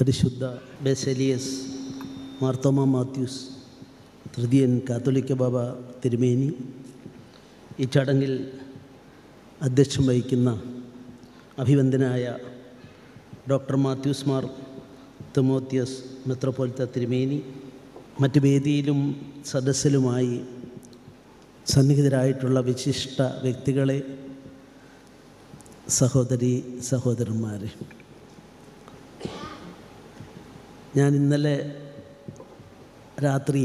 പരിശുദ്ധ ബെസലിയസ് മാർത്തോമ മാത്യൂസ് തൃതീയൻ കാത്തോലിക്ക ബാബ തിരുമേനി ഈ ചടങ്ങിൽ അധ്യക്ഷം വഹിക്കുന്ന അഭിവന്ദനായ ഡോക്ടർ മാത്യൂസ് മാർ തിമോത്യസ് മെത്രോപോലിത്ത തിരുമേനി മറ്റ് വേദിയിലും സദസ്സിലുമായി സന്നിഹിതരായിട്ടുള്ള വിശിഷ്ട വ്യക്തികളെ സഹോദരി സഹോദരന്മാരെ ഞാൻ ഇന്നലെ രാത്രി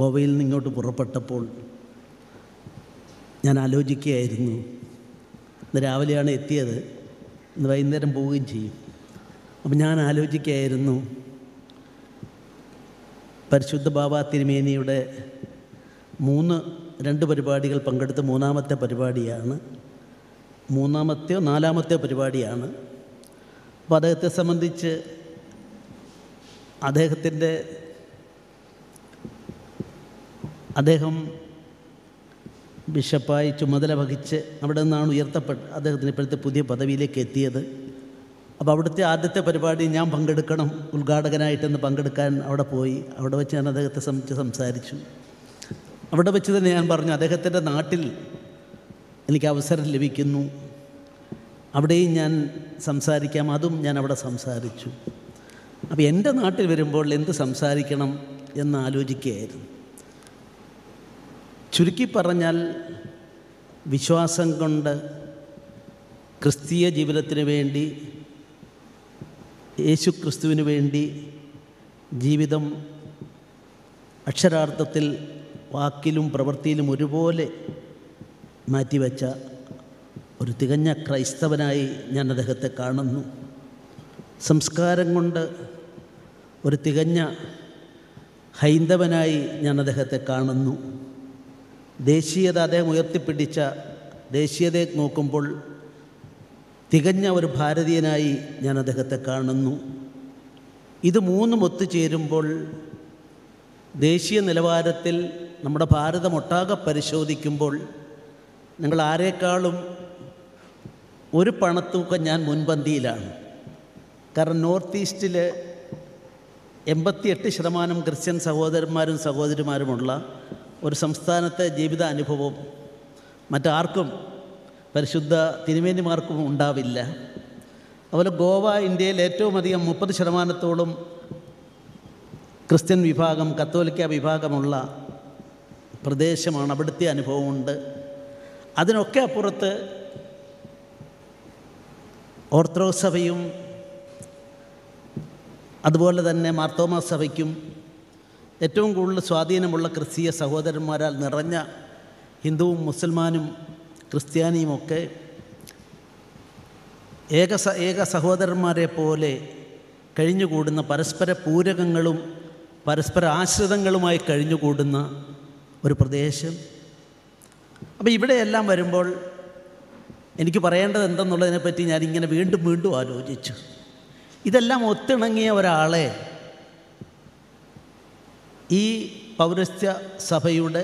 ഗോവയിൽ നിന്ന് ഇങ്ങോട്ട് പുറപ്പെട്ടപ്പോൾ ഞാൻ ആലോചിക്കുകയായിരുന്നു ഇന്ന് രാവിലെയാണ് എത്തിയത് ഇന്ന് വൈകുന്നേരം പോവുകയും ചെയ്യും അപ്പം ഞാൻ ആലോചിക്കുകയായിരുന്നു പരിശുദ്ധ ബാബ തിരുമേനിയുടെ മൂന്ന് രണ്ട് പരിപാടികൾ പങ്കെടുത്ത മൂന്നാമത്തെ പരിപാടിയാണ് മൂന്നാമത്തെയോ നാലാമത്തെയോ പരിപാടിയാണ് അപ്പോൾ അദ്ദേഹത്തെ സംബന്ധിച്ച് അദ്ദേഹത്തിൻ്റെ അദ്ദേഹം ബിഷപ്പായി ചുമതല വഹിച്ച് അവിടെ നിന്നാണ് ഉയർത്തപ്പെട്ട് അദ്ദേഹത്തിന് ഇപ്പോഴത്തെ പുതിയ പദവിയിലേക്ക് എത്തിയത് അപ്പോൾ അവിടുത്തെ ആദ്യത്തെ പരിപാടി ഞാൻ പങ്കെടുക്കണം ഉദ്ഘാടകനായിട്ടെന്ന് പങ്കെടുക്കാൻ അവിടെ പോയി അവിടെ വെച്ച് ഞാൻ അദ്ദേഹത്തെ സംബന്ധിച്ച് സംസാരിച്ചു അവിടെ വെച്ച് തന്നെ ഞാൻ പറഞ്ഞു അദ്ദേഹത്തിൻ്റെ നാട്ടിൽ എനിക്ക് അവസരം ലഭിക്കുന്നു അവിടെയും ഞാൻ സംസാരിക്കാം അതും ഞാൻ അവിടെ സംസാരിച്ചു അപ്പോൾ എൻ്റെ നാട്ടിൽ വരുമ്പോൾ എന്ത് സംസാരിക്കണം എന്ന് ആലോചിക്കുകയായിരുന്നു ചുരുക്കി പറഞ്ഞാൽ വിശ്വാസം കൊണ്ട് ക്രിസ്തീയ ജീവിതത്തിന് വേണ്ടി യേശു ക്രിസ്തുവിന് വേണ്ടി ജീവിതം അക്ഷരാർത്ഥത്തിൽ വാക്കിലും പ്രവൃത്തിയിലും ഒരുപോലെ മാറ്റിവെച്ച ഒരു തികഞ്ഞ ക്രൈസ്തവനായി ഞാൻ അദ്ദേഹത്തെ കാണുന്നു സംസ്കാരം കൊണ്ട് ഒരു തികഞ്ഞ ഹൈന്ദവനായി ഞാൻ അദ്ദേഹത്തെ കാണുന്നു ദേശീയത അദ്ദേഹം ഉയർത്തിപ്പിടിച്ച ദേശീയതയെ നോക്കുമ്പോൾ തികഞ്ഞ ഒരു ഭാരതീയനായി ഞാൻ അദ്ദേഹത്തെ കാണുന്നു ഇത് മൂന്നും ഒത്തുചേരുമ്പോൾ ദേശീയ നിലവാരത്തിൽ നമ്മുടെ ഭാരതമൊട്ടാകെ പരിശോധിക്കുമ്പോൾ നിങ്ങൾ ആരെക്കാളും ഒരു പണത്തൂക്കം ഞാൻ മുൻപന്തിയിലാണ് കാരണം നോർത്ത് ഈസ്റ്റിൽ എൺപത്തിയെട്ട് ശതമാനം ക്രിസ്ത്യൻ സഹോദരന്മാരും സഹോദരിമാരുമുള്ള ഒരു സംസ്ഥാനത്തെ ജീവിത അനുഭവം മറ്റാർക്കും പരിശുദ്ധ തിരുമേനിമാർക്കും ഉണ്ടാവില്ല അതുപോലെ ഗോവ ഇന്ത്യയിൽ ഏറ്റവും അധികം മുപ്പത് ശതമാനത്തോളം ക്രിസ്ത്യൻ വിഭാഗം കത്തോലിക്ക വിഭാഗമുള്ള പ്രദേശമാണ് അവിടുത്തെ അനുഭവമുണ്ട് അതിനൊക്കെ അപ്പുറത്ത് ഓർത്തഡോക്സ് സഭയും അതുപോലെ തന്നെ മാർത്തോമ സഭയ്ക്കും ഏറ്റവും കൂടുതൽ സ്വാധീനമുള്ള ക്രിസ്തീയ സഹോദരന്മാരാൽ നിറഞ്ഞ ഹിന്ദുവും മുസൽമാനും ക്രിസ്ത്യാനിയുമൊക്കെ ഏക ഏക സഹോദരന്മാരെ പോലെ കഴിഞ്ഞുകൂടുന്ന പരസ്പര പൂരകങ്ങളും പരസ്പര ആശ്രിതങ്ങളുമായി കഴിഞ്ഞുകൂടുന്ന ഒരു പ്രദേശം അപ്പോൾ ഇവിടെയെല്ലാം വരുമ്പോൾ എനിക്ക് പറയേണ്ടത് എന്തെന്നുള്ളതിനെപ്പറ്റി ഞാനിങ്ങനെ വീണ്ടും വീണ്ടും ആലോചിച്ചു ഇതെല്ലാം ഒത്തിണങ്ങിയ ഒരാളെ ഈ പൗരസ്ത്യ സഭയുടെ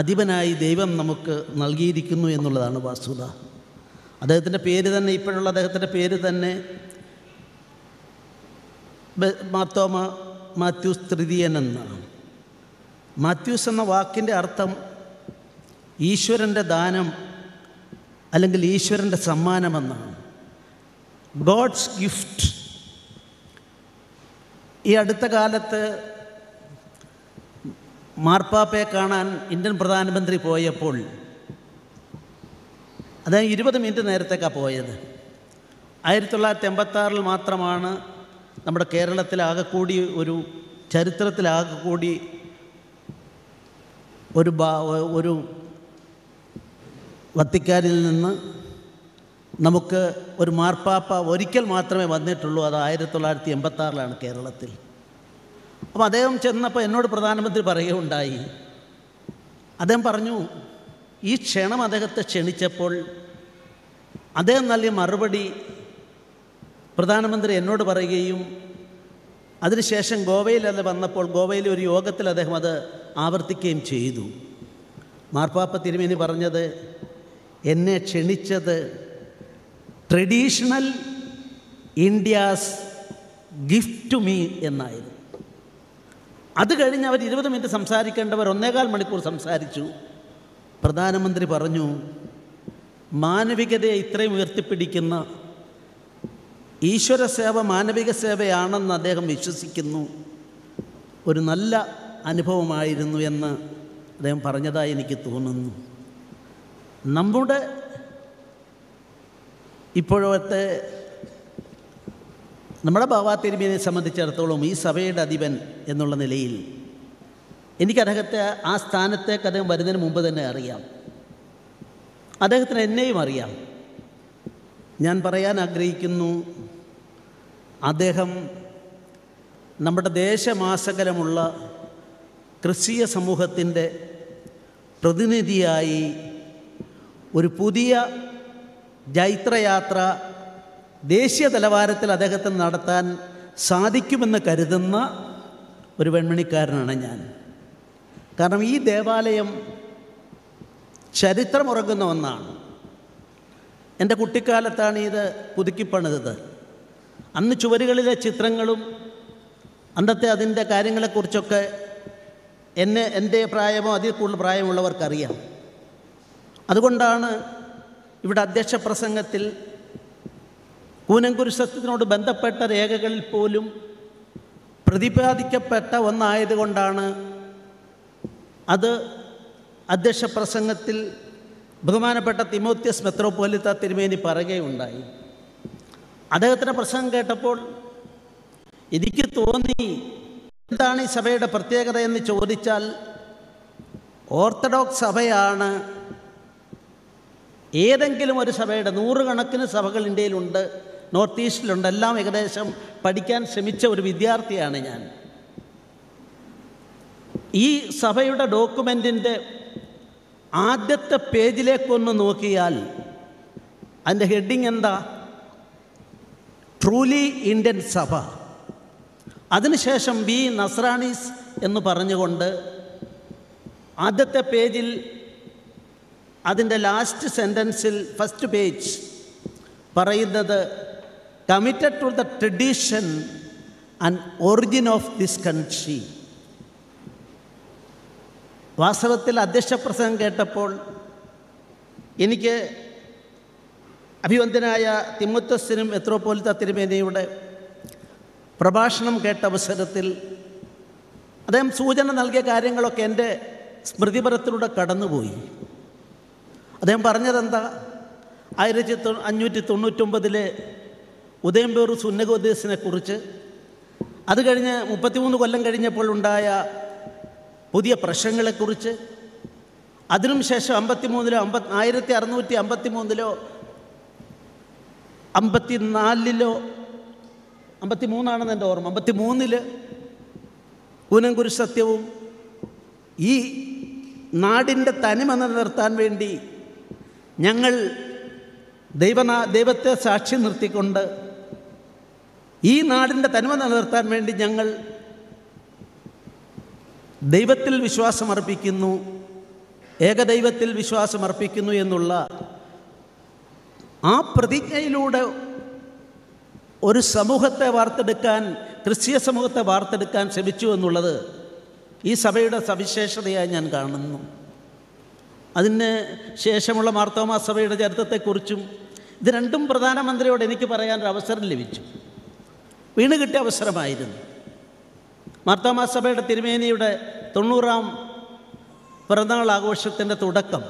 അധിപനായി ദൈവം നമുക്ക് നൽകിയിരിക്കുന്നു എന്നുള്ളതാണ് വാസ്തുത അദ്ദേഹത്തിൻ്റെ പേര് തന്നെ ഇപ്പോഴുള്ള അദ്ദേഹത്തിൻ്റെ പേര് തന്നെ മാത്തോമ മാത്യൂസ് തൃതീയൻ എന്നാണ് മാത്യൂസ് എന്ന വാക്കിൻ്റെ അർത്ഥം ഈശ്വരൻ്റെ ദാനം അല്ലെങ്കിൽ ഈശ്വരൻ്റെ സമ്മാനമെന്നാണ് ഗോഡ്സ് ഗിഫ്റ്റ് ഈ അടുത്ത കാലത്ത് മാർപ്പാപ്പയെ കാണാൻ ഇന്ത്യൻ പ്രധാനമന്ത്രി പോയപ്പോൾ അദ്ദേഹം ഇരുപത് മിനിറ്റ് നേരത്തേക്കാണ് പോയത് ആയിരത്തി തൊള്ളായിരത്തി എൺപത്താറിൽ മാത്രമാണ് നമ്മുടെ കേരളത്തിലാകെക്കൂടി ഒരു ചരിത്രത്തിലാകെക്കൂടി ഒരു ഒരു വത്തിക്കാനിൽ നിന്ന് നമുക്ക് ഒരു മാർപ്പാപ്പ ഒരിക്കൽ മാത്രമേ വന്നിട്ടുള്ളൂ അത് ആയിരത്തി തൊള്ളായിരത്തി എൺപത്താറിലാണ് കേരളത്തിൽ അപ്പോൾ അദ്ദേഹം ചെന്നപ്പോൾ എന്നോട് പ്രധാനമന്ത്രി പറയുകയുണ്ടായി അദ്ദേഹം പറഞ്ഞു ഈ ക്ഷണം അദ്ദേഹത്തെ ക്ഷണിച്ചപ്പോൾ അദ്ദേഹം നൽകിയ മറുപടി പ്രധാനമന്ത്രി എന്നോട് പറയുകയും അതിനുശേഷം ഗോവയിൽ അത് വന്നപ്പോൾ ഗോവയിൽ ഒരു യോഗത്തിൽ അദ്ദേഹം അത് ആവർത്തിക്കുകയും ചെയ്തു മാർപ്പാപ്പ തിരുമേനി പറഞ്ഞത് എന്നെ ക്ഷണിച്ചത് traditional India's gift to me എന്നായിരുന്നു അത് കഴിഞ്ഞ് അവർ ഇരുപത് മിനിറ്റ് സംസാരിക്കേണ്ടവർ ഒന്നേകാൽ മണിക്കൂർ സംസാരിച്ചു പ്രധാനമന്ത്രി പറഞ്ഞു മാനവികതയെ ഇത്രയും ഉയർത്തിപ്പിടിക്കുന്ന ഈശ്വര സേവ മാനവിക സേവയാണെന്ന് അദ്ദേഹം വിശ്വസിക്കുന്നു ഒരു നല്ല അനുഭവമായിരുന്നു എന്ന് അദ്ദേഹം പറഞ്ഞതായി എനിക്ക് തോന്നുന്നു നമ്മുടെ ഇപ്പോഴത്തെ നമ്മുടെ ബാബാ തിരുമേനെ സംബന്ധിച്ചിടത്തോളം ഈ സഭയുടെ അധിപൻ എന്നുള്ള നിലയിൽ എനിക്ക് അദ്ദേഹത്തെ ആ സ്ഥാനത്തേക്ക് അദ്ദേഹം വരുന്നതിന് മുമ്പ് തന്നെ അറിയാം അദ്ദേഹത്തിന് എന്നെയും അറിയാം ഞാൻ പറയാൻ ആഗ്രഹിക്കുന്നു അദ്ദേഹം നമ്മുടെ ദേശമാസകലമുള്ള ക്രിസ്തീയ സമൂഹത്തിൻ്റെ പ്രതിനിധിയായി ഒരു പുതിയ ജൈത്രയാത്ര ദേശീയ നിലവാരത്തിൽ അദ്ദേഹത്തിന് നടത്താൻ സാധിക്കുമെന്ന് കരുതുന്ന ഒരു വെൺമണിക്കാരനാണ് ഞാൻ കാരണം ഈ ദേവാലയം ചരിത്രമുറങ്ങുന്ന ഒന്നാണ് എൻ്റെ കുട്ടിക്കാലത്താണ് ഇത് പുതുക്കിപ്പണിതത് അന്ന് ചുവരുകളിലെ ചിത്രങ്ങളും അന്നത്തെ അതിൻ്റെ കാര്യങ്ങളെക്കുറിച്ചൊക്കെ എന്നെ എൻ്റെ പ്രായമോ അതിൽ കൂടുതൽ പ്രായമുള്ളവർക്കറിയാം അതുകൊണ്ടാണ് ഇവിടെ അധ്യക്ഷ പ്രസംഗത്തിൽ കൂനങ്കുരു സത്യത്തിനോട് ബന്ധപ്പെട്ട രേഖകളിൽ പോലും പ്രതിപാദിക്കപ്പെട്ട ഒന്നായതുകൊണ്ടാണ് അത് അധ്യക്ഷ പ്രസംഗത്തിൽ ബഹുമാനപ്പെട്ട തിമോത്യസ് മെത്രോപോലിത്ത തിരുമേനി പറയുകയുണ്ടായി അദ്ദേഹത്തിൻ്റെ പ്രസംഗം കേട്ടപ്പോൾ എനിക്ക് തോന്നി എന്താണ് ഈ സഭയുടെ പ്രത്യേകത എന്ന് ചോദിച്ചാൽ ഓർത്തഡോക്സ് സഭയാണ് ഏതെങ്കിലും ഒരു സഭയുടെ നൂറുകണക്കിന് സഭകൾ ഇന്ത്യയിലുണ്ട് നോർത്ത് ഈസ്റ്റിലുണ്ട് എല്ലാം ഏകദേശം പഠിക്കാൻ ശ്രമിച്ച ഒരു വിദ്യാർത്ഥിയാണ് ഞാൻ ഈ സഭയുടെ ഡോക്യുമെൻറ്റിൻ്റെ ആദ്യത്തെ പേജിലേക്കൊന്ന് നോക്കിയാൽ അതിൻ്റെ ഹെഡിങ് എന്താ ട്രൂലി ഇന്ത്യൻ സഭ അതിനുശേഷം വി നസ്രാണീസ് എന്ന് പറഞ്ഞുകൊണ്ട് ആദ്യത്തെ പേജിൽ അതിൻ്റെ ലാസ്റ്റ് സെൻറ്റൻസിൽ ഫസ്റ്റ് പേജ് പറയുന്നത് committed to the tradition and origin of this country വാസ്തവത്തിൽ അധ്യക്ഷ പ്രസംഗം കേട്ടപ്പോൾ എനിക്ക് അഭിവന്ദനായ തിമ്മത്തസിനും മെത്രോപോലിത്ത തിരുമേനയുടെ പ്രഭാഷണം കേട്ട അവസരത്തിൽ അദ്ദേഹം സൂചന നൽകിയ കാര്യങ്ങളൊക്കെ എൻ്റെ സ്മൃതിപരത്തിലൂടെ കടന്നുപോയി അദ്ദേഹം പറഞ്ഞതെന്താ ആയിരത്തി തൊ അഞ്ഞൂറ്റി തൊണ്ണൂറ്റൊമ്പതിലെ ഉദയംപേർ സുന്നഗോദേശിനെക്കുറിച്ച് അത് കഴിഞ്ഞ് മുപ്പത്തിമൂന്ന് കൊല്ലം കഴിഞ്ഞപ്പോൾ ഉണ്ടായ പുതിയ പ്രശ്നങ്ങളെക്കുറിച്ച് അതിനും ശേഷം അമ്പത്തിമൂന്നിലോ അമ്പ ആയിരത്തി അറുന്നൂറ്റി അമ്പത്തി മൂന്നിലോ അമ്പത്തി നാലിലോ അമ്പത്തി മൂന്നാണെന്ന് എൻ്റെ ഓർമ്മ അമ്പത്തി മൂന്നിൽ ഊനംകുരു സത്യവും ഈ നാടിൻ്റെ തനിമ നിലനിർത്താൻ വേണ്ടി ഞങ്ങൾ ദൈവനാ ദൈവത്തെ സാക്ഷി നിർത്തിക്കൊണ്ട് ഈ നാടിൻ്റെ തനിമ നിലനിർത്താൻ വേണ്ടി ഞങ്ങൾ ദൈവത്തിൽ വിശ്വാസമർപ്പിക്കുന്നു ഏകദൈവത്തിൽ വിശ്വാസമർപ്പിക്കുന്നു എന്നുള്ള ആ പ്രതിജ്ഞയിലൂടെ ഒരു സമൂഹത്തെ വാർത്തെടുക്കാൻ ക്രിസ്തീയ സമൂഹത്തെ വാർത്തെടുക്കാൻ ശ്രമിച്ചു എന്നുള്ളത് ഈ സഭയുടെ സവിശേഷതയായി ഞാൻ കാണുന്നു അതിന് ശേഷമുള്ള മാർത്തോമാ സഭയുടെ ചരിത്രത്തെക്കുറിച്ചും ഇത് രണ്ടും പ്രധാനമന്ത്രിയോട് എനിക്ക് പറയാനൊരു അവസരം ലഭിച്ചു വീണ് കിട്ടിയ അവസരമായിരുന്നു മാർത്തോമാ സഭയുടെ തിരുമേനിയുടെ തൊണ്ണൂറാം പിറന്നാൾ ആഘോഷത്തിൻ്റെ തുടക്കം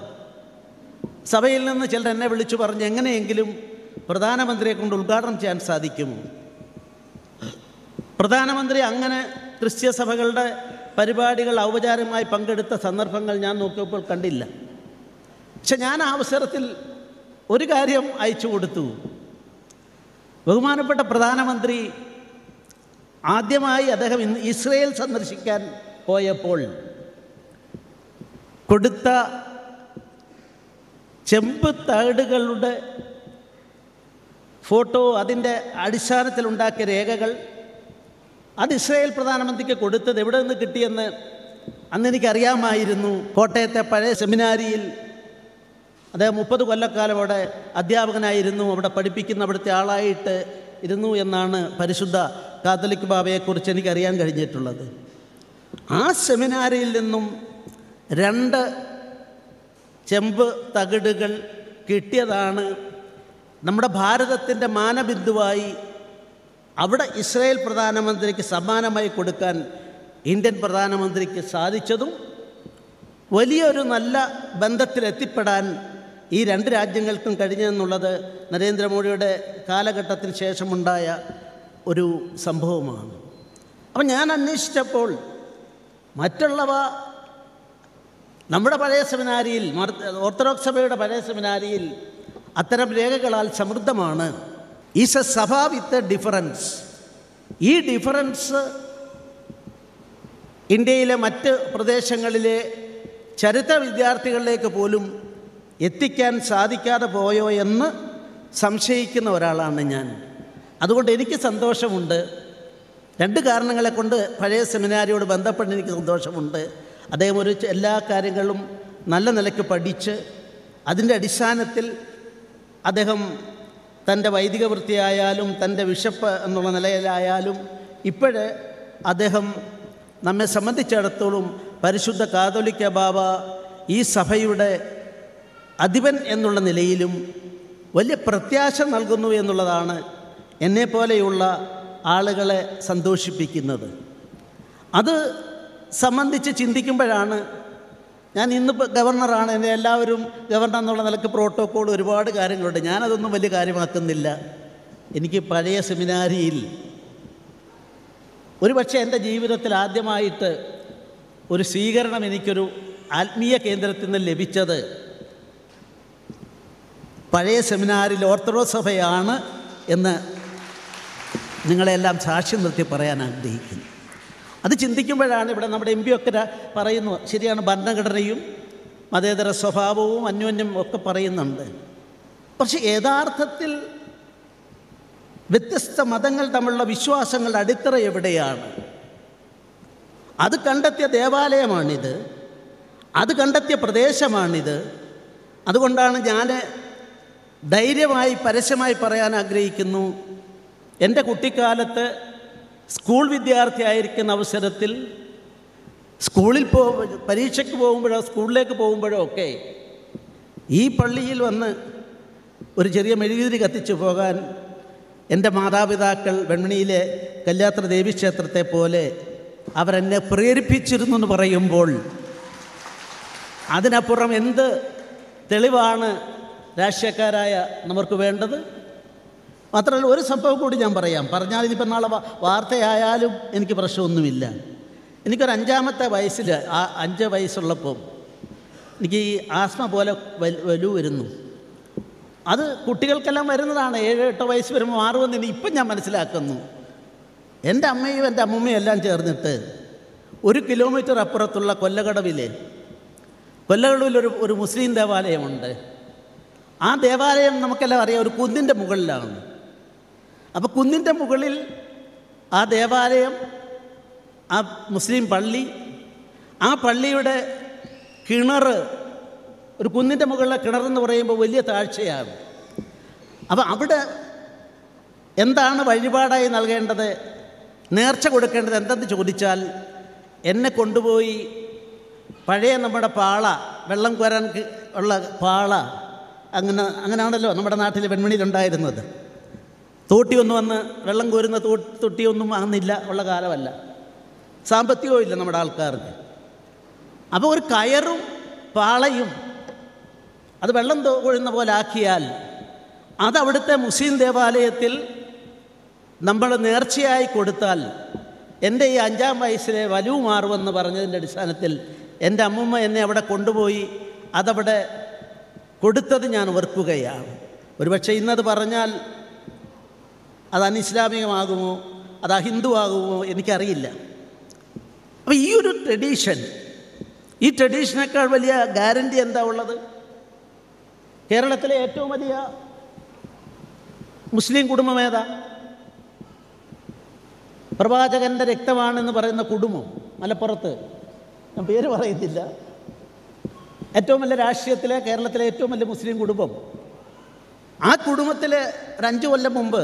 സഭയിൽ നിന്ന് ചിലർ എന്നെ വിളിച്ചു പറഞ്ഞ് എങ്ങനെയെങ്കിലും പ്രധാനമന്ത്രിയെ കൊണ്ട് ഉദ്ഘാടനം ചെയ്യാൻ സാധിക്കുമോ പ്രധാനമന്ത്രി അങ്ങനെ ക്രിസ്ത്യ സഭകളുടെ പരിപാടികൾ ഔപചാരികമായി പങ്കെടുത്ത സന്ദർഭങ്ങൾ ഞാൻ നോക്കിയപ്പോൾ കണ്ടില്ല പക്ഷെ ഞാൻ ആ അവസരത്തിൽ ഒരു കാര്യം അയച്ചു കൊടുത്തു ബഹുമാനപ്പെട്ട പ്രധാനമന്ത്രി ആദ്യമായി അദ്ദേഹം ഇസ്രയേൽ സന്ദർശിക്കാൻ പോയപ്പോൾ കൊടുത്ത ചെമ്പ് തേടുകളുടെ ഫോട്ടോ അതിൻ്റെ അടിസ്ഥാനത്തിലുണ്ടാക്കിയ രേഖകൾ അത് ഇസ്രായേൽ പ്രധാനമന്ത്രിക്ക് കൊടുത്തത് എവിടെ നിന്ന് കിട്ടിയെന്ന് അന്ന് എനിക്കറിയാമായിരുന്നു കോട്ടയത്തെ പഴയ സെമിനാരിയിൽ അദ്ദേഹം മുപ്പത് കൊല്ലക്കാലം അവിടെ അധ്യാപകനായിരുന്നു അവിടെ പഠിപ്പിക്കുന്ന അവിടുത്തെ ആളായിട്ട് ഇരുന്നു എന്നാണ് പരിശുദ്ധ കാത്തലിക് ബാബയെക്കുറിച്ച് എനിക്കറിയാൻ കഴിഞ്ഞിട്ടുള്ളത് ആ സെമിനാരിയിൽ നിന്നും രണ്ട് ചെമ്പ് തകിടുകൾ കിട്ടിയതാണ് നമ്മുടെ ഭാരതത്തിൻ്റെ മാനബിന്ദുവായി അവിടെ ഇസ്രായേൽ പ്രധാനമന്ത്രിക്ക് സമ്മാനമായി കൊടുക്കാൻ ഇന്ത്യൻ പ്രധാനമന്ത്രിക്ക് സാധിച്ചതും വലിയൊരു നല്ല ബന്ധത്തിലെത്തിപ്പെടാൻ ഈ രണ്ട് രാജ്യങ്ങൾക്കും കഴിഞ്ഞെന്നുള്ളത് നരേന്ദ്രമോദിയുടെ കാലഘട്ടത്തിന് ശേഷമുണ്ടായ ഒരു സംഭവമാണ് അപ്പം ഞാൻ അന്വേഷിച്ചപ്പോൾ മറ്റുള്ളവ നമ്മുടെ പഴയ സെമിനാരിയിൽ ഓർത്തഡോക്സ് സഭയുടെ പഴയ സെമിനാരിയിൽ അത്തരം രേഖകളാൽ സമൃദ്ധമാണ് ഈസ് എ സഭ വിത്ത് ഡിഫറൻസ് ഈ ഡിഫറൻസ് ഇന്ത്യയിലെ മറ്റ് പ്രദേശങ്ങളിലെ ചരിത്ര വിദ്യാർത്ഥികളിലേക്ക് പോലും എത്തിക്കാൻ സാധിക്കാതെ പോയോ എന്ന് സംശയിക്കുന്ന ഒരാളാണ് ഞാൻ അതുകൊണ്ട് എനിക്ക് സന്തോഷമുണ്ട് രണ്ട് കാരണങ്ങളെ കൊണ്ട് പഴയ സെമിനാരിയോട് ബന്ധപ്പെട്ട് എനിക്ക് സന്തോഷമുണ്ട് അദ്ദേഹം ഒരു എല്ലാ കാര്യങ്ങളും നല്ല നിലയ്ക്ക് പഠിച്ച് അതിൻ്റെ അടിസ്ഥാനത്തിൽ അദ്ദേഹം തൻ്റെ വൈദിക വൃത്തിയായാലും തൻ്റെ വിശപ്പ് എന്നുള്ള നിലയിലായാലും ഇപ്പോഴേ അദ്ദേഹം നമ്മെ സംബന്ധിച്ചിടത്തോളം പരിശുദ്ധ കാതോലിക്ക ബാബ ഈ സഭയുടെ അധിപൻ എന്നുള്ള നിലയിലും വലിയ പ്രത്യാശ നൽകുന്നു എന്നുള്ളതാണ് എന്നെപ്പോലെയുള്ള ആളുകളെ സന്തോഷിപ്പിക്കുന്നത് അത് സംബന്ധിച്ച് ചിന്തിക്കുമ്പോഴാണ് ഞാൻ ഇന്ന് ഗവർണറാണ് എന്നെ എല്ലാവരും ഗവർണർ എന്നുള്ള നിലക്ക് പ്രോട്ടോക്കോൾ ഒരുപാട് കാര്യങ്ങളുണ്ട് ഞാനതൊന്നും വലിയ കാര്യമാക്കുന്നില്ല എനിക്ക് പഴയ സെമിനാരിയിൽ ഒരുപക്ഷെ എൻ്റെ ജീവിതത്തിൽ ആദ്യമായിട്ട് ഒരു സ്വീകരണം എനിക്കൊരു ആത്മീയ കേന്ദ്രത്തിൽ നിന്ന് ലഭിച്ചത് പഴയ സെമിനാറിൽ ഓർത്തഡോക്സ് സഭയാണ് എന്ന് നിങ്ങളെല്ലാം സാക്ഷ്യം നിർത്തി പറയാൻ ആഗ്രഹിക്കുന്നു അത് ചിന്തിക്കുമ്പോഴാണ് ഇവിടെ നമ്മുടെ എം പി ഒക്കെ പറയുന്നു ശരിയാണ് ഭരണഘടനയും മതേതര സ്വഭാവവും അന്യോന്യം ഒക്കെ പറയുന്നുണ്ട് പക്ഷെ യഥാർത്ഥത്തിൽ വ്യത്യസ്ത മതങ്ങൾ തമ്മിലുള്ള വിശ്വാസങ്ങളുടെ അടിത്തറ എവിടെയാണ് അത് കണ്ടെത്തിയ ദേവാലയമാണിത് അത് കണ്ടെത്തിയ പ്രദേശമാണിത് അതുകൊണ്ടാണ് ഞാൻ ധൈര്യമായി പരസ്യമായി പറയാൻ ആഗ്രഹിക്കുന്നു എൻ്റെ കുട്ടിക്കാലത്ത് സ്കൂൾ വിദ്യാർത്ഥിയായിരിക്കുന്ന അവസരത്തിൽ സ്കൂളിൽ പോ പരീക്ഷയ്ക്ക് പോകുമ്പോഴോ സ്കൂളിലേക്ക് പോകുമ്പോഴോ ഒക്കെ ഈ പള്ളിയിൽ വന്ന് ഒരു ചെറിയ മെഴുകുതിരി കത്തിച്ചു പോകാൻ എൻ്റെ മാതാപിതാക്കൾ വെണ്ണിയിലെ കല്യാത്ര ദേവീക്ഷേത്രത്തെ പോലെ അവരെന്നെ പ്രേരിപ്പിച്ചിരുന്നു എന്ന് പറയുമ്പോൾ അതിനപ്പുറം എന്ത് തെളിവാണ് രാഷ്ട്രീയക്കാരായ നമുക്ക് വേണ്ടത് മാത്രമല്ല ഒരു സംഭവം കൂടി ഞാൻ പറയാം പറഞ്ഞാൽ ഇനിയിപ്പോൾ നാളെ വാർത്തയായാലും എനിക്ക് പ്രശ്നമൊന്നുമില്ല എനിക്കൊരു അഞ്ചാമത്തെ വയസ്സിൽ ആ അഞ്ച് വയസ്സുള്ളപ്പോൾ എനിക്ക് ഈ ആസ്മ പോലെ വലു വരുന്നു അത് കുട്ടികൾക്കെല്ലാം വരുന്നതാണ് ഏഴ് എട്ടോ വയസ്സ് വരുമ്പോൾ മാറുമെന്ന് ഇനി ഇപ്പം ഞാൻ മനസ്സിലാക്കുന്നു എൻ്റെ അമ്മയും എൻ്റെ അമ്മമ്മയും എല്ലാം ചേർന്നിട്ട് ഒരു കിലോമീറ്റർ അപ്പുറത്തുള്ള കൊല്ലകടവിലെ കൊല്ലകടവിൽ ഒരു ഒരു മുസ്ലിം ദേവാലയമുണ്ട് ആ ദേവാലയം നമുക്കെല്ലാം അറിയാം ഒരു കുന്നിൻ്റെ മുകളിലാണെന്ന് അപ്പോൾ കുന്നിൻ്റെ മുകളിൽ ആ ദേവാലയം ആ മുസ്ലിം പള്ളി ആ പള്ളിയുടെ കിണർ ഒരു കുന്നിൻ്റെ മുകളിലെ കിണറെന്ന് പറയുമ്പോൾ വലിയ താഴ്ചയാണ് അപ്പോൾ അവിടെ എന്താണ് വഴിപാടായി നൽകേണ്ടത് നേർച്ച കൊടുക്കേണ്ടത് എന്തെന്ന് ചോദിച്ചാൽ എന്നെ കൊണ്ടുപോയി പഴയ നമ്മുടെ പാള വെള്ളം കോരാൻ ഉള്ള പാള അങ്ങനെ അങ്ങനെയാണല്ലോ നമ്മുടെ നാട്ടിൽ വെൺമണിയിലുണ്ടായിരുന്നത് തോട്ടിയൊന്നും വന്ന് വെള്ളം കോരുന്ന തോ തൊട്ടിയൊന്നും അന്നില്ല ഉള്ള കാലമല്ല സാമ്പത്തികവും ഇല്ല നമ്മുടെ ആൾക്കാർക്ക് അപ്പോൾ ഒരു കയറും പാളയും അത് വെള്ളം കൊഴുന്ന പോലെ ആക്കിയാൽ അത് മുസ്ലിം ദേവാലയത്തിൽ നമ്മൾ നേർച്ചയായി കൊടുത്താൽ എൻ്റെ ഈ അഞ്ചാം വയസ്സിലെ വലുവ് മാറുമെന്ന് പറഞ്ഞതിൻ്റെ അടിസ്ഥാനത്തിൽ എൻ്റെ അമ്മൂമ്മ എന്നെ അവിടെ കൊണ്ടുപോയി അതവിടെ കൊടുത്തത് ഞാൻ ഓർക്കുകയാണ് ഒരുപക്ഷെ ഇന്നത് പറഞ്ഞാൽ അത് അനിസ്ലാമികമാകുമോ അത് അഹിന്ദുവാകുമോ എനിക്കറിയില്ല അപ്പോൾ ഈ ഒരു ട്രഡീഷൻ ഈ ട്രഡീഷനേക്കാൾ വലിയ ഗ്യാരണ്ടി എന്താ ഉള്ളത് കേരളത്തിലെ ഏറ്റവും വലിയ മുസ്ലിം കുടുംബം ഏതാ പ്രവാചകൻ്റെ രക്തമാണെന്ന് പറയുന്ന കുടുംബം മലപ്പുറത്ത് ഞാൻ പേര് പറയുന്നില്ല ഏറ്റവും വലിയ രാഷ്ട്രീയത്തിലെ കേരളത്തിലെ ഏറ്റവും വലിയ മുസ്ലിം കുടുംബം ആ കുടുംബത്തിൽ ഒരു കൊല്ലം മുമ്പ്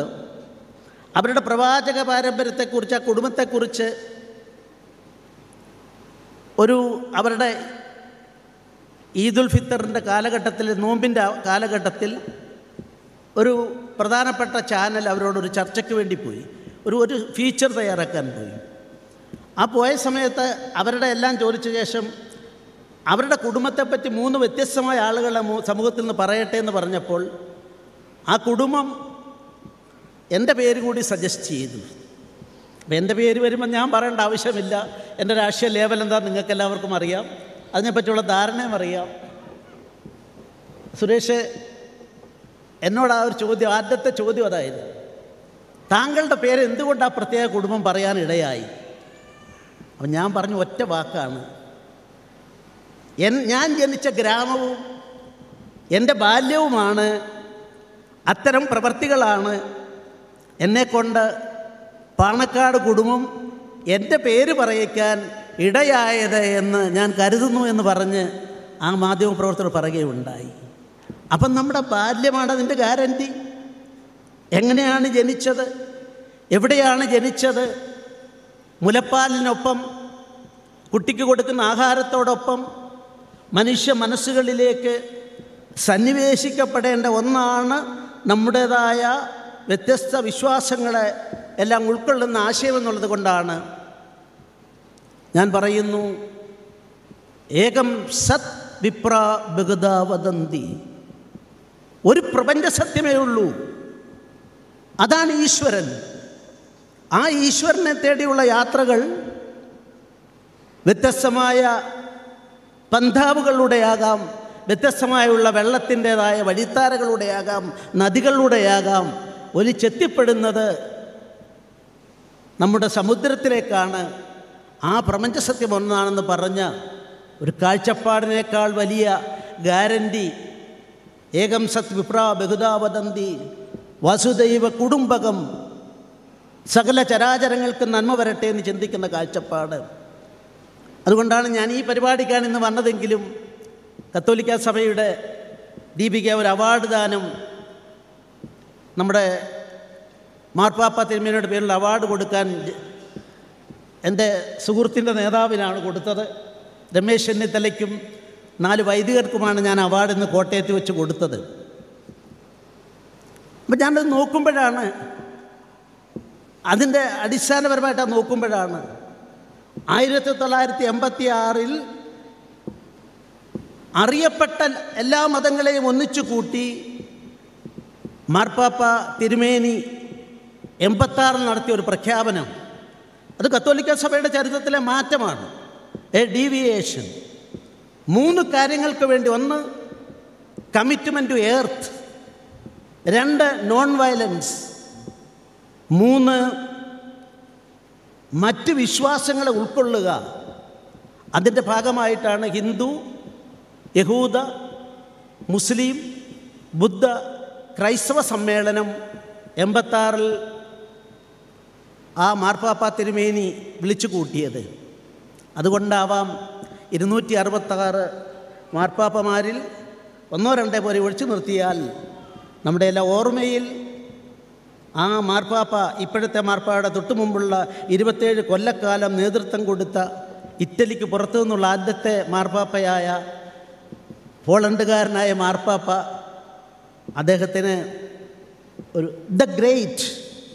അവരുടെ പ്രവാചക പാരമ്പര്യത്തെക്കുറിച്ച് ആ കുടുംബത്തെക്കുറിച്ച് ഒരു അവരുടെ ഈദുൽ ഫിത്തറിൻ്റെ കാലഘട്ടത്തിൽ നോമ്പിൻ്റെ കാലഘട്ടത്തിൽ ഒരു പ്രധാനപ്പെട്ട ചാനൽ അവരോടൊരു ചർച്ചയ്ക്ക് വേണ്ടി പോയി ഒരു ഒരു ഫീച്ചർ തയ്യാറാക്കാൻ പോയി ആ പോയ സമയത്ത് അവരുടെ എല്ലാം ചോദിച്ച ശേഷം അവരുടെ കുടുംബത്തെപ്പറ്റി മൂന്ന് വ്യത്യസ്തമായ ആളുകളുടെ സമൂഹത്തിൽ നിന്ന് പറയട്ടെ എന്ന് പറഞ്ഞപ്പോൾ ആ കുടുംബം എൻ്റെ പേര് കൂടി സജസ്റ്റ് ചെയ്തു അപ്പം എൻ്റെ പേര് വരുമ്പോൾ ഞാൻ പറയേണ്ട ആവശ്യമില്ല എൻ്റെ രാഷ്ട്രീയ ലേബൽ എന്താ നിങ്ങൾക്കെല്ലാവർക്കും അറിയാം അതിനെപ്പറ്റിയുള്ള ധാരണയും അറിയാം സുരേഷ് എന്നോട് ആ ഒരു ചോദ്യം ആദ്യത്തെ ചോദ്യം അതായിരുന്നു താങ്കളുടെ പേര് എന്തുകൊണ്ട് ആ പ്രത്യേക കുടുംബം പറയാനിടയായി അപ്പം ഞാൻ പറഞ്ഞു ഒറ്റ വാക്കാണ് എൻ ഞാൻ ജനിച്ച ഗ്രാമവും എൻ്റെ ബാല്യവുമാണ് അത്തരം പ്രവർത്തികളാണ് എന്നെക്കൊണ്ട് പാണക്കാട് കുടുംബം എൻ്റെ പേര് പറയിക്കാൻ ഇടയായത് എന്ന് ഞാൻ കരുതുന്നു എന്ന് പറഞ്ഞ് ആ മാധ്യമപ്രവർത്തകർ പറയുകയുണ്ടായി അപ്പം നമ്മുടെ ബാല്യമാണ് അതിൻ്റെ ഗ്യാരൻറ്റി എങ്ങനെയാണ് ജനിച്ചത് എവിടെയാണ് ജനിച്ചത് മുലപ്പാലിനൊപ്പം കുട്ടിക്ക് കൊടുക്കുന്ന ആഹാരത്തോടൊപ്പം മനുഷ്യ മനസ്സുകളിലേക്ക് സന്നിവേശിക്കപ്പെടേണ്ട ഒന്നാണ് നമ്മുടേതായ വ്യത്യസ്ത വിശ്വാസങ്ങളെ എല്ലാം ഉൾക്കൊള്ളുന്ന എന്നുള്ളത് കൊണ്ടാണ് ഞാൻ പറയുന്നു ഏകം സത് വിപ്ര ബഹുദാവദന്തി ഒരു പ്രപഞ്ച സത്യമേ ഉള്ളൂ അതാണ് ഈശ്വരൻ ആ ഈശ്വരനെ തേടിയുള്ള യാത്രകൾ വ്യത്യസ്തമായ പന്താവുകളുടെയാകാം വ്യത്യസ്തമായുള്ള വെള്ളത്തിൻ്റേതായ വഴിത്താരകളുടെയാകാം നദികളുടെയാകാം ഒലിച്ചെത്തിപ്പെടുന്നത് നമ്മുടെ സമുദ്രത്തിലേക്കാണ് ആ പ്രപഞ്ചസത്യം ഒന്നാണെന്ന് പറഞ്ഞ ഒരു കാഴ്ചപ്പാടിനേക്കാൾ വലിയ ഗ്യാരണ്ടി ഏകം സത് വിപ്ര ബഹുദാവദന്തി വസുദൈവ കുടുംബകം സകല ചരാചരങ്ങൾക്ക് നന്മ വരട്ടെ എന്ന് ചിന്തിക്കുന്ന കാഴ്ചപ്പാട് അതുകൊണ്ടാണ് ഞാൻ ഈ പരിപാടിക്കാണ് ഇന്ന് വന്നതെങ്കിലും കത്തോലിക്ക സഭയുടെ ദീപിക ഒരു അവാർഡ് ദാനം നമ്മുടെ മാർപ്പാപ്പ തിരുമേനയുടെ പേരിൽ അവാർഡ് കൊടുക്കാൻ എൻ്റെ സുഹൃത്തിൻ്റെ നേതാവിനാണ് കൊടുത്തത് രമേശ് ചെന്നിത്തലയ്ക്കും നാല് വൈദികർക്കുമാണ് ഞാൻ അവാർഡ് ഇന്ന് കോട്ടയത്ത് വെച്ച് കൊടുത്തത് അപ്പം ഞാനത് നോക്കുമ്പോഴാണ് അതിൻ്റെ അടിസ്ഥാനപരമായിട്ട് നോക്കുമ്പോഴാണ് ആയിരത്തി തൊള്ളായിരത്തി എൺപത്തി ആറിൽ അറിയപ്പെട്ട എല്ലാ മതങ്ങളെയും ഒന്നിച്ചു കൂട്ടി മാർപ്പാപ്പ തിരുമേനി എൺപത്താറിൽ നടത്തിയ ഒരു പ്രഖ്യാപനം അത് കത്തോലിക്ക സഭയുടെ ചരിത്രത്തിലെ മാറ്റമാണ് എ ഡീവിയേഷൻ മൂന്ന് കാര്യങ്ങൾക്ക് വേണ്ടി ഒന്ന് കമ്മിറ്റ്മെൻ്റ് ടു എർത്ത് രണ്ട് നോൺ വയലൻസ് മൂന്ന് മറ്റ് വിശ്വാസങ്ങളെ ഉൾക്കൊള്ളുക അതിൻ്റെ ഭാഗമായിട്ടാണ് ഹിന്ദു യഹൂദ മുസ്ലിം ബുദ്ധ ക്രൈസ്തവ സമ്മേളനം എൺപത്താറിൽ ആ മാർപ്പാപ്പ തിരുമേനി വിളിച്ചു കൂട്ടിയത് അതുകൊണ്ടാവാം ഇരുന്നൂറ്റി അറുപത്താറ് മാർപ്പാപ്പമാരിൽ ഒന്നോ രണ്ടേ പോലെ ഒഴിച്ചു നിർത്തിയാൽ നമ്മുടെ എല്ലാ ഓർമ്മയിൽ ആ മാർപ്പാപ്പ ഇപ്പോഴത്തെ മാർപ്പാടെ തൊട്ടു മുമ്പുള്ള ഇരുപത്തേഴ് കൊല്ലക്കാലം നേതൃത്വം കൊടുത്ത ഇറ്റലിക്ക് പുറത്തു നിന്നുള്ള ആദ്യത്തെ മാർപ്പാപ്പയായ പോളണ്ടുകാരനായ മാർപ്പാപ്പ അദ്ദേഹത്തിന് ഒരു ദ ഗ്രേറ്റ്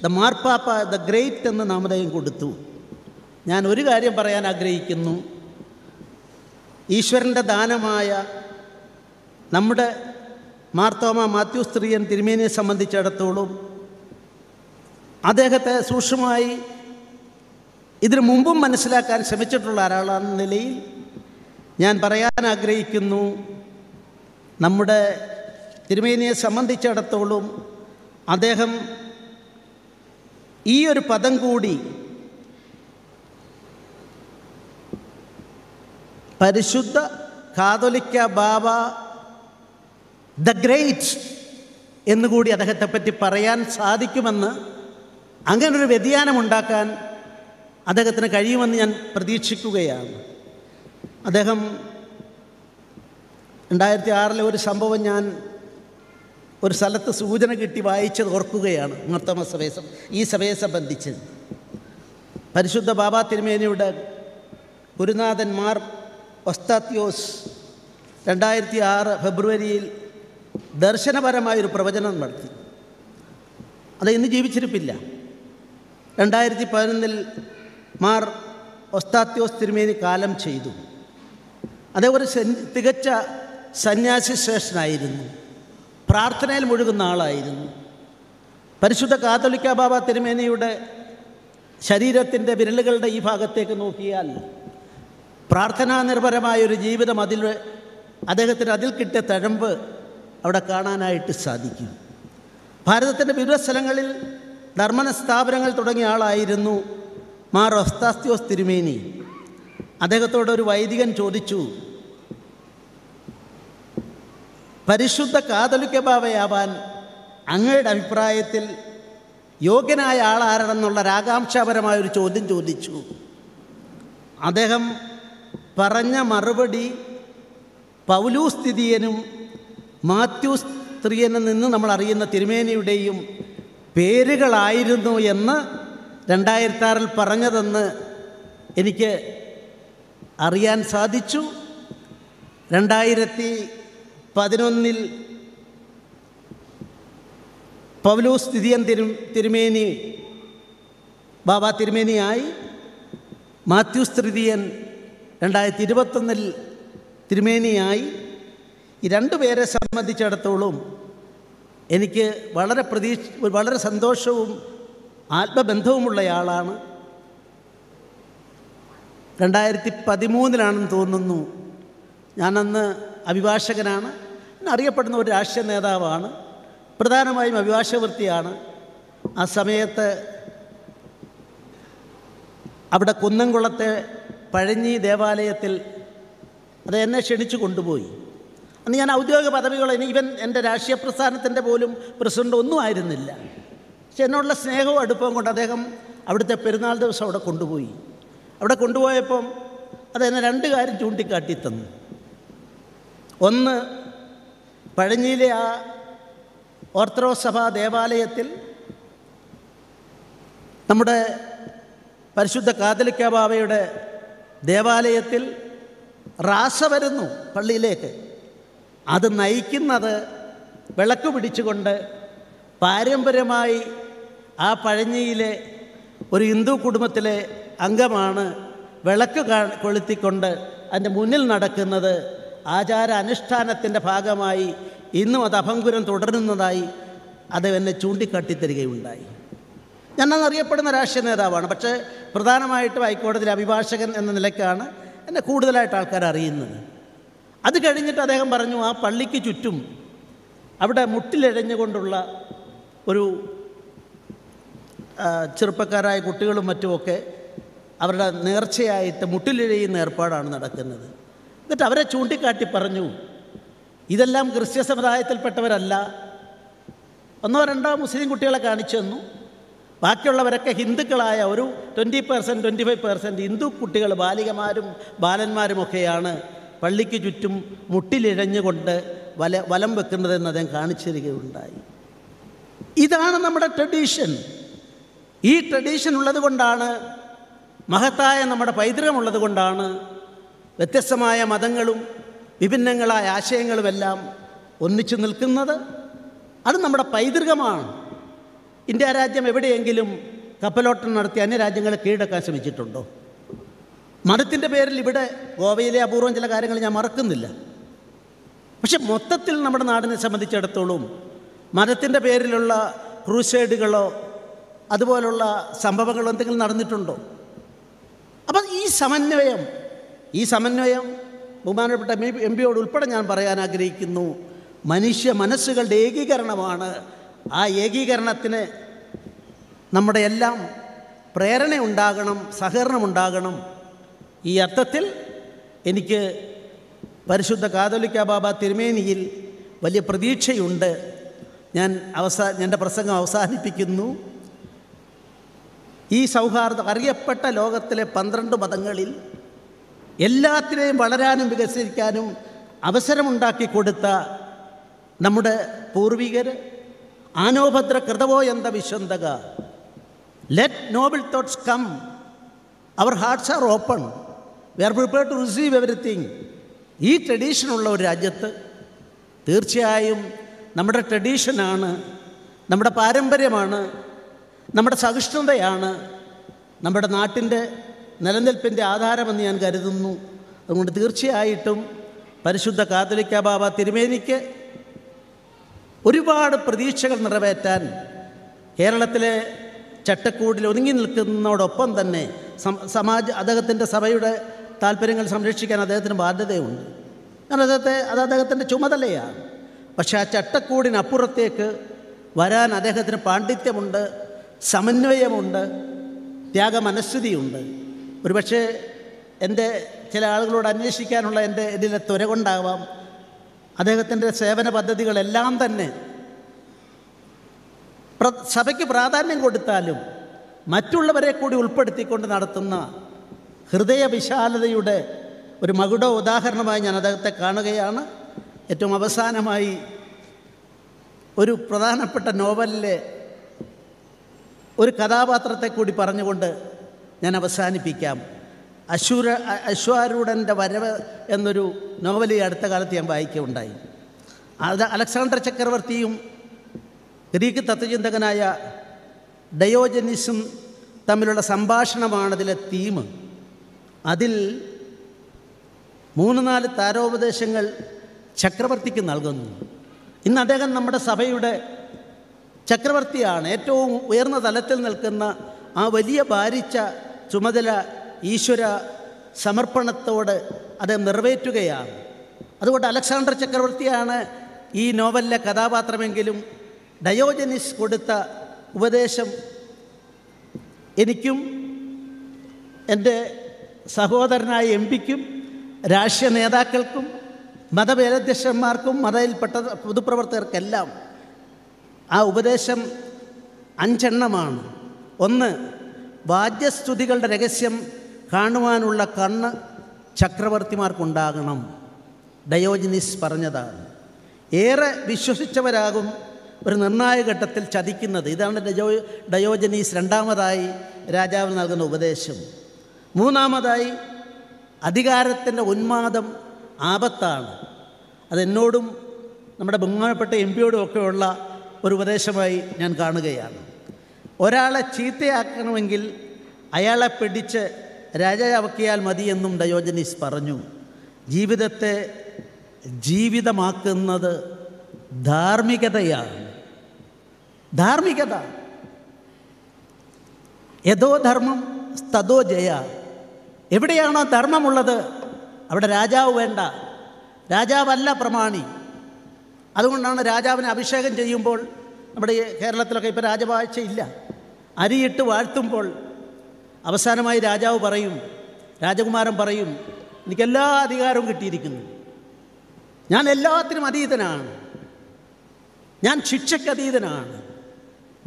ദ മാർപ്പാപ്പ ദ ഗ്രേറ്റ് എന്ന് നാമധേയം കൊടുത്തു ഞാൻ ഒരു കാര്യം പറയാൻ ആഗ്രഹിക്കുന്നു ഈശ്വരൻ്റെ ദാനമായ നമ്മുടെ മാർത്തോമ മാത്യു സ്ത്രീയൻ തിരുമേനിയെ സംബന്ധിച്ചിടത്തോളം അദ്ദേഹത്തെ സൂക്ഷ്മമായി ഇതിനു മുമ്പും മനസ്സിലാക്കാൻ ശ്രമിച്ചിട്ടുള്ള ഒരാളെന്ന നിലയിൽ ഞാൻ പറയാൻ ആഗ്രഹിക്കുന്നു നമ്മുടെ തിരുമേനിയെ സംബന്ധിച്ചിടത്തോളം അദ്ദേഹം ഈ ഒരു പദം കൂടി പരിശുദ്ധ കാതോലിക്ക ബാബ ദ ഗ്രേറ്റ് എന്നുകൂടി അദ്ദേഹത്തെപ്പറ്റി പറയാൻ സാധിക്കുമെന്ന് അങ്ങനൊരു വ്യതിയാനമുണ്ടാക്കാൻ അദ്ദേഹത്തിന് കഴിയുമെന്ന് ഞാൻ പ്രതീക്ഷിക്കുകയാണ് അദ്ദേഹം രണ്ടായിരത്തി ആറിലെ ഒരു സംഭവം ഞാൻ ഒരു സ്ഥലത്ത് സൂചന കിട്ടി വായിച്ചത് ഓർക്കുകയാണ് നർത്തമ സഭയെ ഈ സഭയെ സംബന്ധിച്ച് പരിശുദ്ധ ബാബാ തിരുമേനിയുടെ ഗുരുനാഥന്മാർ ഒസ്താത്യോസ് രണ്ടായിരത്തി ആറ് ഫെബ്രുവരിയിൽ ദർശനപരമായൊരു പ്രവചനം നടത്തി അത് ഇന്ന് ജീവിച്ചിരിപ്പില്ല രണ്ടായിരത്തി പതിനൊന്നിൽ മാർ ഒസ്താത്യോസ് തിരുമേനി കാലം ചെയ്തു അതേ ഒരു തികച്ച സന്യാസി ശ്രേഷ്ഠനായിരുന്നു പ്രാർത്ഥനയിൽ മുഴുകുന്ന ആളായിരുന്നു പരിശുദ്ധ കാതോലിക്ക ബാബ തിരുമേനിയുടെ ശരീരത്തിൻ്റെ വിരലുകളുടെ ഈ ഭാഗത്തേക്ക് നോക്കിയാൽ പ്രാർത്ഥനാ ഒരു ജീവിതം അതിൽ അദ്ദേഹത്തിന് അതിൽ കിട്ടിയ തഴമ്പ് അവിടെ കാണാനായിട്ട് സാധിക്കും ഭാരതത്തിൻ്റെ വിവിധ സ്ഥലങ്ങളിൽ ധർമ്മന സ്ഥാപനങ്ങൾ തുടങ്ങിയ ആളായിരുന്നു മാർ ഒസ്താസ്തിയോസ് തിരുമേനി അദ്ദേഹത്തോട് ഒരു വൈദികൻ ചോദിച്ചു പരിശുദ്ധ കാതലിക്ക അങ്ങയുടെ അഭിപ്രായത്തിൽ യോഗ്യനായ ആളാരാണെന്നുള്ള രാകാംക്ഷാപരമായ ഒരു ചോദ്യം ചോദിച്ചു അദ്ദേഹം പറഞ്ഞ മറുപടി പൗലൂസ്ഥിതിയനും തിതിയനും മാത്യു സ്ത്രീയനും നിന്ന് നമ്മൾ അറിയുന്ന തിരുമേനിയുടെയും പേരുകളായിരുന്നു എന്ന് രണ്ടായിരത്തി ആറിൽ പറഞ്ഞതെന്ന് എനിക്ക് അറിയാൻ സാധിച്ചു രണ്ടായിരത്തി പതിനൊന്നിൽ പൗലൂസ് തിരിയൻ തിരു തിരുമേനി ബാബ തിരുമേനിയായി മാത്യൂസ് തൃതീയൻ രണ്ടായിരത്തി ഇരുപത്തൊന്നിൽ തിരുമേനിയായി ഈ രണ്ടുപേരെ സംബന്ധിച്ചിടത്തോളം എനിക്ക് വളരെ പ്രതീക്ഷ വളരെ സന്തോഷവും ആത്മബന്ധവുമുള്ളയാളാണ് രണ്ടായിരത്തി പതിമൂന്നിലാണെന്ന് തോന്നുന്നു ഞാനന്ന് അഭിഭാഷകനാണ് അറിയപ്പെടുന്ന ഒരു രാഷ്ട്രീയ നേതാവാണ് പ്രധാനമായും അഭിഭാഷകവൃത്തിയാണ് ആ സമയത്ത് അവിടെ കുന്നംകുളത്തെ പഴഞ്ഞി ദേവാലയത്തിൽ അത് എന്നെ ക്ഷണിച്ചു കൊണ്ടുപോയി അന്ന് ഞാൻ ഔദ്യോഗിക പദവികൾ ഇനി ഇവൻ എൻ്റെ രാഷ്ട്രീയ പ്രസ്ഥാനത്തിൻ്റെ പോലും പ്രസിഡൻ്റ് ഒന്നും ആയിരുന്നില്ല പക്ഷെ എന്നോടുള്ള സ്നേഹവും അടുപ്പവും കൊണ്ട് അദ്ദേഹം അവിടുത്തെ പെരുന്നാൾ ദിവസം അവിടെ കൊണ്ടുപോയി അവിടെ കൊണ്ടുപോയപ്പം അതെന്നെ രണ്ട് കാര്യം ചൂണ്ടിക്കാട്ടി തന്നു ഒന്ന് പഴഞ്ഞിയിലെ ആ ഓർത്തഡോക്സ് സഭാ ദേവാലയത്തിൽ നമ്മുടെ പരിശുദ്ധ കാതലിക്കാബാവയുടെ ബാബയുടെ ദേവാലയത്തിൽ റാസ വരുന്നു പള്ളിയിലേക്ക് അത് നയിക്കുന്നത് വിളക്ക് പിടിച്ചുകൊണ്ട് പാരമ്പര്യമായി ആ പഴഞ്ഞിയിലെ ഒരു ഹിന്ദു കുടുംബത്തിലെ അംഗമാണ് വിളക്ക് കൊളുത്തിക്കൊണ്ട് അതിൻ്റെ മുന്നിൽ നടക്കുന്നത് ആചാര അനുഷ്ഠാനത്തിൻ്റെ ഭാഗമായി ഇന്നും അത് അഭങ്കുരം തുടരുന്നതായി അത് എന്നെ ചൂണ്ടിക്കാട്ടിത്തരികയുണ്ടായി ഞാനറിയപ്പെടുന്ന രാഷ്ട്രീയ നേതാവാണ് പക്ഷേ പ്രധാനമായിട്ടും ഹൈക്കോടതിയിലെ അഭിഭാഷകൻ എന്ന നിലയ്ക്കാണ് എന്നെ കൂടുതലായിട്ട് ആൾക്കാർ അറിയുന്നത് അത് കഴിഞ്ഞിട്ട് അദ്ദേഹം പറഞ്ഞു ആ പള്ളിക്ക് ചുറ്റും അവിടെ മുട്ടിലഴഞ്ഞുകൊണ്ടുള്ള ഒരു ചെറുപ്പക്കാരായ കുട്ടികളും മറ്റുമൊക്കെ അവരുടെ നേർച്ചയായിട്ട് മുട്ടിലിഴയുന്ന ഏർപ്പാടാണ് നടക്കുന്നത് എന്നിട്ട് അവരെ ചൂണ്ടിക്കാട്ടി പറഞ്ഞു ഇതെല്ലാം ക്രിസ്ത്യ സമുദായത്തിൽപ്പെട്ടവരല്ല ഒന്നോ രണ്ടോ മുസ്ലിം കുട്ടികളെ കാണിച്ചു തന്നു ബാക്കിയുള്ളവരൊക്കെ ഹിന്ദുക്കളായ ഒരു twenty percent twenty five percent Hindu കുട്ടികൾ ബാലികമാരും ബാലന്മാരുമൊക്കെയാണ് പള്ളിക്ക് ചുറ്റും മുട്ടിലിഴഞ്ഞുകൊണ്ട് വല വലം വെക്കുന്നതെന്ന് അദ്ദേഹം കാണിച്ചു തരികയുണ്ടായി ഇതാണ് നമ്മുടെ ട്രഡീഷൻ ഈ ട്രഡീഷൻ ഉള്ളത് കൊണ്ടാണ് മഹത്തായ നമ്മുടെ പൈതൃകമുള്ളത് കൊണ്ടാണ് വ്യത്യസ്തമായ മതങ്ങളും വിഭിന്നങ്ങളായ ആശയങ്ങളുമെല്ലാം ഒന്നിച്ചു നിൽക്കുന്നത് അത് നമ്മുടെ പൈതൃകമാണ് ഇന്ത്യ രാജ്യം എവിടെയെങ്കിലും കപ്പലോട്ടം നടത്തി അന്യരാജ്യങ്ങളെ കീഴടക്കാൻ ശ്രമിച്ചിട്ടുണ്ടോ മതത്തിൻ്റെ പേരിൽ ഇവിടെ ഗോവയിലെ അപൂർവം ചില കാര്യങ്ങൾ ഞാൻ മറക്കുന്നില്ല പക്ഷെ മൊത്തത്തിൽ നമ്മുടെ നാടിനെ സംബന്ധിച്ചിടത്തോളം മതത്തിൻ്റെ പേരിലുള്ള ക്രൂസൈഡുകളോ അതുപോലുള്ള സംഭവങ്ങളോ എന്തെങ്കിലും നടന്നിട്ടുണ്ടോ അപ്പം ഈ സമന്വയം ഈ സമന്വയം ബഹുമാനപ്പെട്ട എം പിയോട് ഉൾപ്പെടെ ഞാൻ പറയാൻ ആഗ്രഹിക്കുന്നു മനുഷ്യ മനസ്സുകളുടെ ഏകീകരണമാണ് ആ ഏകീകരണത്തിന് നമ്മുടെ എല്ലാം പ്രേരണ ഉണ്ടാകണം സഹകരണം ഉണ്ടാകണം ഈ അർത്ഥത്തിൽ എനിക്ക് പരിശുദ്ധ കാതോലിക്ക ബാബ തിരുമേനിയിൽ വലിയ പ്രതീക്ഷയുണ്ട് ഞാൻ അവസാന എൻ്റെ പ്രസംഗം അവസാനിപ്പിക്കുന്നു ഈ സൗഹാർദ്ദം അറിയപ്പെട്ട ലോകത്തിലെ പന്ത്രണ്ട് മതങ്ങളിൽ എല്ലാത്തിനെയും വളരാനും വികസിക്കാനും അവസരമുണ്ടാക്കി കൊടുത്ത നമ്മുടെ പൂർവികർ ആനോഭദ്ര കൃതവോ എന്ത വിശ്വന്തക let noble thoughts come our hearts are open we are prepare to receive everything ഈ ട്രഡീഷനുള്ള ഒരു രാജ്യത്ത് തീർച്ചയായും നമ്മുടെ ട്രഡീഷനാണ് നമ്മുടെ പാരമ്പര്യമാണ് നമ്മുടെ സഹിഷ്ണുതയാണ് നമ്മുടെ നാട്ടിൻ്റെ നിലനിൽപ്പിൻ്റെ ആധാരമെന്ന് ഞാൻ കരുതുന്നു അതുകൊണ്ട് തീർച്ചയായിട്ടും പരിശുദ്ധ കാതലിക്ക ബാബ തിരുമേനിക്ക് ഒരുപാട് പ്രതീക്ഷകൾ നിറവേറ്റാൻ കേരളത്തിലെ ചട്ടക്കൂടിൽ ഒതുങ്ങി നിൽക്കുന്നതോടൊപ്പം തന്നെ സമാജ അദ്ദേഹത്തിൻ്റെ സഭയുടെ താല്പര്യങ്ങൾ സംരക്ഷിക്കാൻ അദ്ദേഹത്തിന് ബാധ്യതയുണ്ട് കാരണം അദ്ദേഹത്തെ അത് അദ്ദേഹത്തിൻ്റെ ചുമതലയാണ് പക്ഷേ ആ ചട്ടക്കൂടിനപ്പുറത്തേക്ക് വരാൻ അദ്ദേഹത്തിന് പാണ്ഡിത്യമുണ്ട് സമന്വയമുണ്ട് ത്യാഗ മനസ്ഥിതിയുണ്ട് ഒരുപക്ഷെ എൻ്റെ ചില ആളുകളോട് അന്വേഷിക്കാനുള്ള എൻ്റെ ഇതിലെ ത്വര കൊണ്ടാവാം അദ്ദേഹത്തിൻ്റെ സേവന പദ്ധതികളെല്ലാം തന്നെ സഭയ്ക്ക് പ്രാധാന്യം കൊടുത്താലും മറ്റുള്ളവരെ കൂടി ഉൾപ്പെടുത്തിക്കൊണ്ട് നടത്തുന്ന ഹൃദയ വിശാലതയുടെ ഒരു മകുട ഉദാഹരണമായി ഞാൻ അദ്ദേഹത്തെ കാണുകയാണ് ഏറ്റവും അവസാനമായി ഒരു പ്രധാനപ്പെട്ട നോവലിലെ ഒരു കഥാപാത്രത്തെ കൂടി പറഞ്ഞുകൊണ്ട് ഞാൻ അവസാനിപ്പിക്കാം അശ്വര അശ്വാരൂഢൻ്റെ വരവ് എന്നൊരു നോവൽ ഈ അടുത്ത കാലത്ത് ഞാൻ വായിക്കുകയുണ്ടായി അത് അലക്സാണ്ടർ ചക്രവർത്തിയും ഗ്രീക്ക് തത്വചിന്തകനായ ഡയോജനിസും തമ്മിലുള്ള സംഭാഷണമാണതിലെ തീം അതിൽ മൂന്ന് നാല് താരോപദേശങ്ങൾ ചക്രവർത്തിക്ക് നൽകുന്നു ഇന്ന് അദ്ദേഹം നമ്മുടെ സഭയുടെ ചക്രവർത്തിയാണ് ഏറ്റവും ഉയർന്ന തലത്തിൽ നിൽക്കുന്ന ആ വലിയ ഭാരിച്ച ചുമതല ഈശ്വര സമർപ്പണത്തോട് അദ്ദേഹം നിറവേറ്റുകയാണ് അതുകൊണ്ട് അലക്സാണ്ടർ ചക്രവർത്തിയാണ് ഈ നോവലിലെ കഥാപാത്രമെങ്കിലും ഡയോജനിസ് കൊടുത്ത ഉപദേശം എനിക്കും എൻ്റെ സഹോദരനായ എം പിക്കും രാഷ്ട്രീയ നേതാക്കൾക്കും മതമേലധ്യക്ഷന്മാർക്കും മതയിൽപ്പെട്ട പൊതുപ്രവർത്തകർക്കെല്ലാം ആ ഉപദേശം അഞ്ചെണ്ണമാണ് ഒന്ന് വാദ്യസ്തുതികളുടെ രഹസ്യം കാണുവാനുള്ള കണ്ണ് ചക്രവർത്തിമാർക്കുണ്ടാകണം ഡയോജിനിസ് പറഞ്ഞതാണ് ഏറെ വിശ്വസിച്ചവരാകും ഒരു നിർണായക ഘട്ടത്തിൽ ചതിക്കുന്നത് ഇതാണ് ഡയോ ഡയോജനീസ് രണ്ടാമതായി രാജാവ് നൽകുന്ന ഉപദേശം മൂന്നാമതായി അധികാരത്തിൻ്റെ ഉന്മാദം ആപത്താണ് അതെന്നോടും നമ്മുടെ ബഹുമാനപ്പെട്ട എം പിയോടും ഒക്കെയുള്ള ഒരു ഉപദേശമായി ഞാൻ കാണുകയാണ് ഒരാളെ ചീത്തയാക്കണമെങ്കിൽ അയാളെ പിടിച്ച് രാജാവക്കിയാൽ മതിയെന്നും ഡയോജനീസ് പറഞ്ഞു ജീവിതത്തെ ജീവിതമാക്കുന്നത് ധാർമ്മികതയാണ് ധാർമ്മികത യഥോധർമ്മം ധർമ്മം ജയ എവിടെയാണോ ധർമ്മമുള്ളത് അവിടെ രാജാവ് വേണ്ട രാജാവല്ല പ്രമാണി അതുകൊണ്ടാണ് രാജാവിനെ അഭിഷേകം ചെയ്യുമ്പോൾ നമ്മുടെ കേരളത്തിലൊക്കെ ഇപ്പോൾ രാജവാഴ്ച ഇല്ല അരിയിട്ട് വാഴ്ത്തുമ്പോൾ അവസാനമായി രാജാവ് പറയും രാജകുമാരൻ പറയും എനിക്ക് എല്ലാ അധികാരവും കിട്ടിയിരിക്കുന്നു ഞാൻ എല്ലാത്തിനും അതീതനാണ് ഞാൻ ശിക്ഷയ്ക്കതീതനാണ്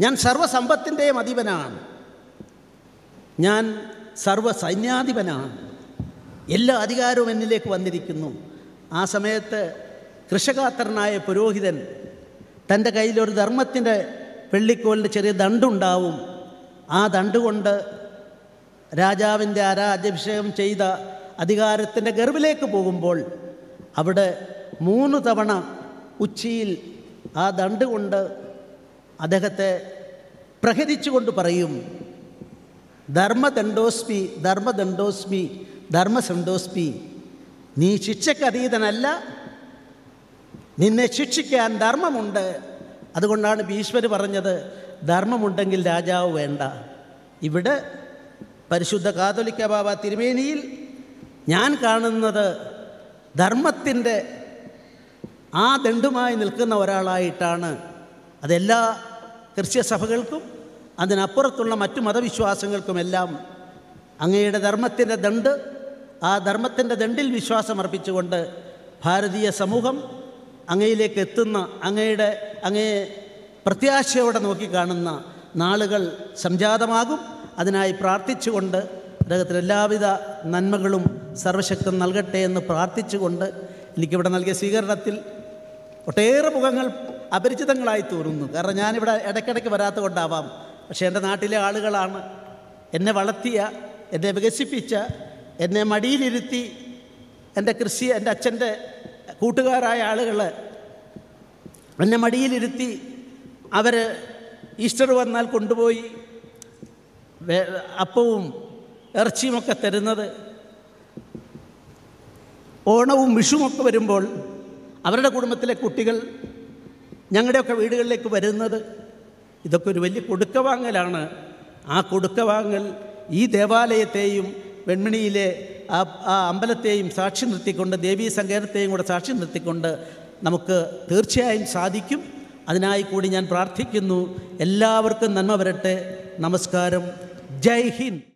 ഞാൻ സർവസമ്പത്തിൻ്റെയും അധീപനാണ് ഞാൻ സർവ സൈന്യാധിപനാണ് എല്ലാ അധികാരവും എന്നിലേക്ക് വന്നിരിക്കുന്നു ആ സമയത്ത് കൃഷകാത്രനായ പുരോഹിതൻ തൻ്റെ കയ്യിലൊരു ധർമ്മത്തിൻ്റെ വെള്ളിക്കോലിൻ്റെ ചെറിയ ദണ്ടുണ്ടാവും ആ ദണ്ടുകൊണ്ട് കൊണ്ട് രാജാവിൻ്റെ ആരാജ്യഭിഷേകം ചെയ്ത അധികാരത്തിൻ്റെ ഗർഭിലേക്ക് പോകുമ്പോൾ അവിടെ മൂന്ന് തവണ ഉച്ചിയിൽ ആ ദണ്ടുകൊണ്ട് അദ്ദേഹത്തെ പ്രഹരിച്ചുകൊണ്ട് പറയും ധർമ്മദണ്ഡോസ്മി ധർമ്മദണ്ഡോസ്മി ധർമ്മസണ്ടോസ്മി നീ ശിക്ഷക്കതീതനല്ല നിന്നെ ശിക്ഷിക്കാൻ ധർമ്മമുണ്ട് അതുകൊണ്ടാണ് ഭീഷ്മർ പറഞ്ഞത് ധർമ്മമുണ്ടെങ്കിൽ രാജാവ് വേണ്ട ഇവിടെ പരിശുദ്ധ കാതോലിക്ക ബാബ തിരുമേനിയിൽ ഞാൻ കാണുന്നത് ധർമ്മത്തിൻ്റെ ആ ദണ്ഡുമായി നിൽക്കുന്ന ഒരാളായിട്ടാണ് അതെല്ലാ ക്രിസ്ത്യസഭകൾക്കും അതിനപ്പുറത്തുള്ള മറ്റു മതവിശ്വാസങ്ങൾക്കുമെല്ലാം അങ്ങയുടെ ധർമ്മത്തിൻ്റെ ദണ്ട് ആ ധർമ്മത്തിൻ്റെ ദണ്ടിൽ വിശ്വാസമർപ്പിച്ചുകൊണ്ട് ഭാരതീയ സമൂഹം അങ്ങയിലേക്ക് എത്തുന്ന അങ്ങയുടെ അങ്ങയെ പ്രത്യാശയോടെ നോക്കിക്കാണുന്ന നാളുകൾ സംജാതമാകും അതിനായി പ്രാർത്ഥിച്ചുകൊണ്ട് അദ്ദേഹത്തിന് എല്ലാവിധ നന്മകളും സർവശക്തം നൽകട്ടെ എന്ന് പ്രാർത്ഥിച്ചുകൊണ്ട് എനിക്കിവിടെ നൽകിയ സ്വീകരണത്തിൽ ഒട്ടേറെ മുഖങ്ങൾ അപരിചിതങ്ങളായി തോന്നുന്നു കാരണം ഞാനിവിടെ ഇടയ്ക്കിടയ്ക്ക് വരാത്ത കൊണ്ടാവാം പക്ഷേ എൻ്റെ നാട്ടിലെ ആളുകളാണ് എന്നെ വളർത്തിയ എന്നെ വികസിപ്പിച്ച എന്നെ മടിയിലിരുത്തി എൻ്റെ കൃഷി എൻ്റെ അച്ഛൻ്റെ കൂട്ടുകാരായ ആളുകൾ എന്നെ മടിയിലിരുത്തി അവർ ഈസ്റ്റർ വന്നാൽ കൊണ്ടുപോയി അപ്പവും ഇറച്ചിയുമൊക്കെ തരുന്നത് ഓണവും വിഷുമൊക്കെ വരുമ്പോൾ അവരുടെ കുടുംബത്തിലെ കുട്ടികൾ ഞങ്ങളുടെയൊക്കെ വീടുകളിലേക്ക് വരുന്നത് ഇതൊക്കെ ഒരു വലിയ കൊടുക്കവാങ്ങലാണ് വാങ്ങലാണ് ആ കൊടുക്കവാങ്ങൽ ഈ ദേവാലയത്തെയും വെൺമണിയിലെ ആ ആ അമ്പലത്തെയും സാക്ഷി നിർത്തിക്കൊണ്ട് ദേവീ സങ്കേതത്തെയും കൂടെ സാക്ഷി നിർത്തിക്കൊണ്ട് നമുക്ക് തീർച്ചയായും സാധിക്കും അതിനായി കൂടി ഞാൻ പ്രാർത്ഥിക്കുന്നു എല്ലാവർക്കും നന്മ വരട്ടെ നമസ്കാരം ജയ് ഹിന്ദ്